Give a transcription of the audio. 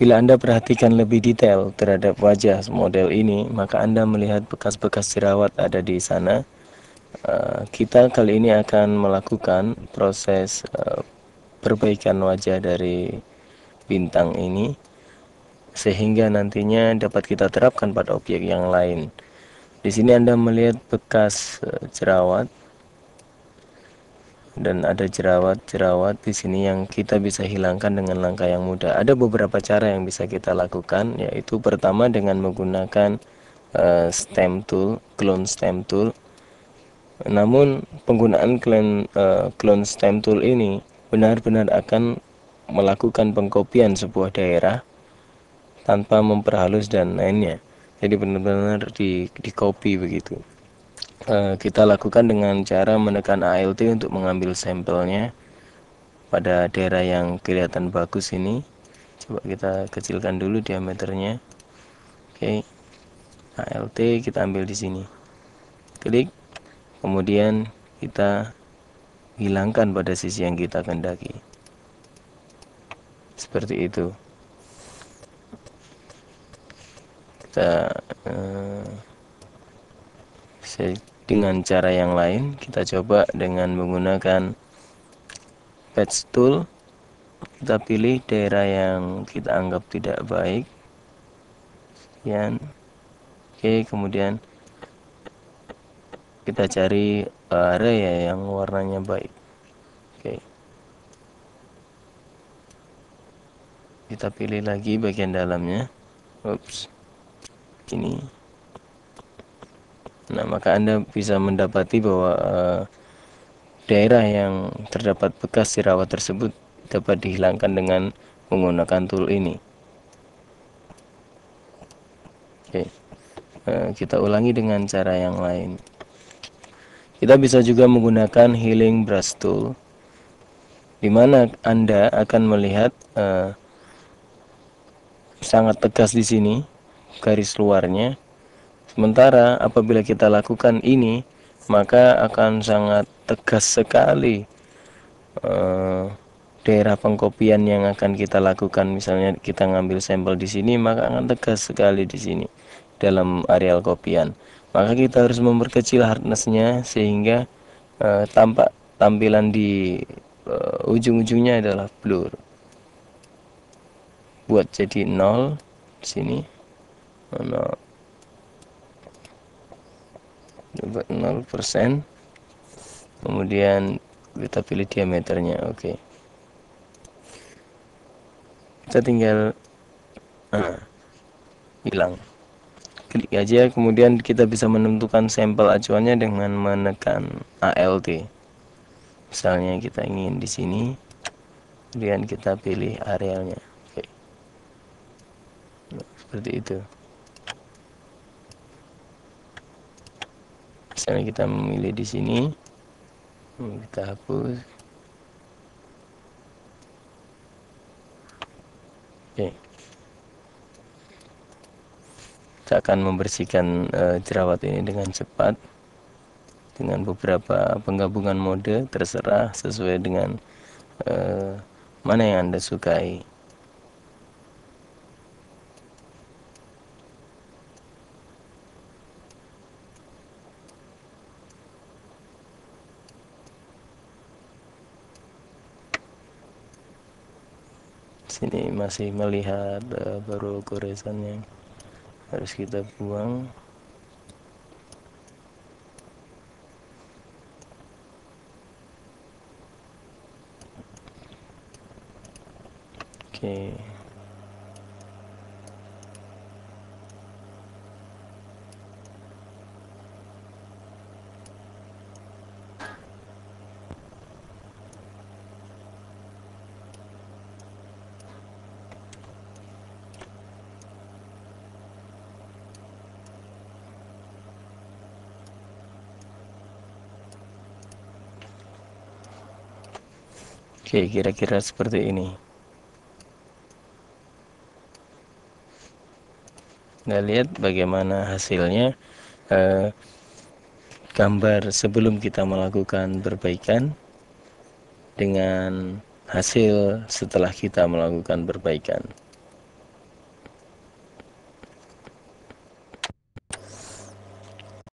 Bila Anda perhatikan lebih detail terhadap wajah model ini, maka Anda melihat bekas-bekas jerawat ada di sana. Eh, kita kali ini akan melakukan proses eh, perbaikan wajah dari bintang ini sehingga nantinya dapat kita terapkan pada objek yang lain. Di sini Anda melihat bekas eh, jerawat dan ada jerawat-jerawat di sini yang kita bisa hilangkan dengan langkah yang mudah. Ada beberapa cara yang bisa kita lakukan, yaitu pertama dengan menggunakan uh, stem tool, clone stem tool. Namun penggunaan clone uh, clone stem tool ini benar-benar akan melakukan pengkopian sebuah daerah tanpa memperhalus dan lainnya. Jadi benar-benar di, di copy begitu. Eh, kita lakukan dengan cara menekan ALT untuk mengambil sampelnya pada daerah yang kelihatan bagus ini coba kita kecilkan dulu diameternya oke ALT kita ambil di sini klik kemudian kita hilangkan pada sisi yang kita kendaki seperti itu kita uh, dengan cara yang lain kita coba dengan menggunakan patch tool kita pilih daerah yang kita anggap tidak baik sekian oke kemudian kita cari eh, area ya yang warnanya baik oke kita pilih lagi bagian dalamnya ups ini Nah, maka Anda bisa mendapati bahwa uh, daerah yang terdapat bekas jerawat tersebut dapat dihilangkan dengan menggunakan tool ini. Oke. Uh, kita ulangi dengan cara yang lain. Kita bisa juga menggunakan healing brush tool di mana Anda akan melihat uh, sangat tegas di sini garis luarnya Sementara apabila kita lakukan ini, maka akan sangat tegas sekali uh, daerah pengkopian yang akan kita lakukan. Misalnya kita ngambil sampel di sini, maka akan tegas sekali di sini dalam areal kopian. Maka kita harus memperkecil hardnessnya sehingga uh, tampak tampilan di uh, ujung-ujungnya adalah blur. Buat jadi nol sini. Oh, persen kemudian kita pilih diameternya oke okay. kita tinggal ah, hilang klik aja kemudian kita bisa menentukan sampel acuannya dengan menekan ALT misalnya kita ingin di sini kemudian kita pilih arealnya oke okay. seperti itu misalnya kita memilih di sini hmm, kita hapus oke kita akan membersihkan uh, jerawat ini dengan cepat dengan beberapa penggabungan mode terserah sesuai dengan uh, mana yang anda sukai sini masih melihat uh, baru goresan yang harus kita buang oke okay. Oke, kira-kira seperti ini. Nah, lihat bagaimana hasilnya. Eh, gambar sebelum kita melakukan perbaikan dengan hasil setelah kita melakukan perbaikan.